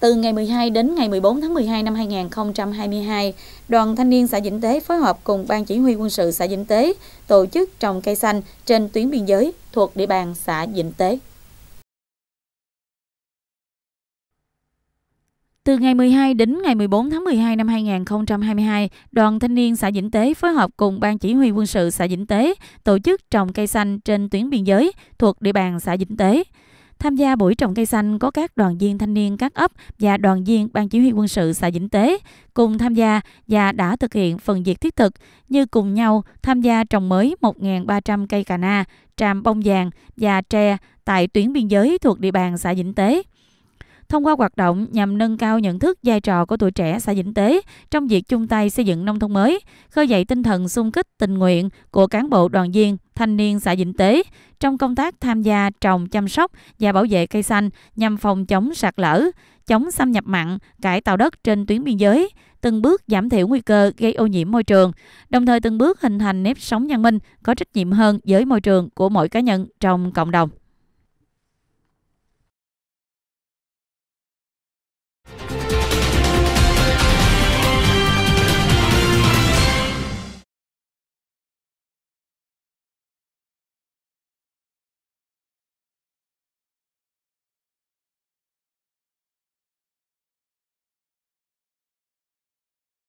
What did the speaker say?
Từ ngày 12 đến ngày 14 tháng 12 năm 2022, Đoàn Thanh niên xã Vĩnh Tế phối hợp cùng Ban Chỉ huy quân sự xã Vĩnh Tế tổ chức trồng cây xanh trên tuyến biên giới thuộc địa bàn xã Vĩnh Tế. Từ ngày 12 đến ngày 14 tháng 12 năm 2022, Đoàn Thanh niên xã Vĩnh Tế phối hợp cùng Ban Chỉ huy quân sự xã Vĩnh Tế tổ chức trồng cây xanh trên tuyến biên giới thuộc địa bàn xã Vĩnh Tế. Tham gia buổi trồng cây xanh có các đoàn viên thanh niên các ấp và đoàn viên Ban Chỉ huy quân sự xã Vĩnh Tế cùng tham gia và đã thực hiện phần việc thiết thực như cùng nhau tham gia trồng mới 1.300 cây cà na, tràm bông vàng và tre tại tuyến biên giới thuộc địa bàn xã Vĩnh Tế thông qua hoạt động nhằm nâng cao nhận thức vai trò của tuổi trẻ xã Vĩnh Tế trong việc chung tay xây dựng nông thôn mới, khơi dậy tinh thần sung kích tình nguyện của cán bộ đoàn viên, thanh niên xã Vĩnh Tế trong công tác tham gia trồng, chăm sóc và bảo vệ cây xanh nhằm phòng chống sạt lở, chống xâm nhập mặn, cải tạo đất trên tuyến biên giới, từng bước giảm thiểu nguy cơ gây ô nhiễm môi trường, đồng thời từng bước hình thành nếp sống văn minh có trách nhiệm hơn với môi trường của mỗi cá nhân trong cộng đồng.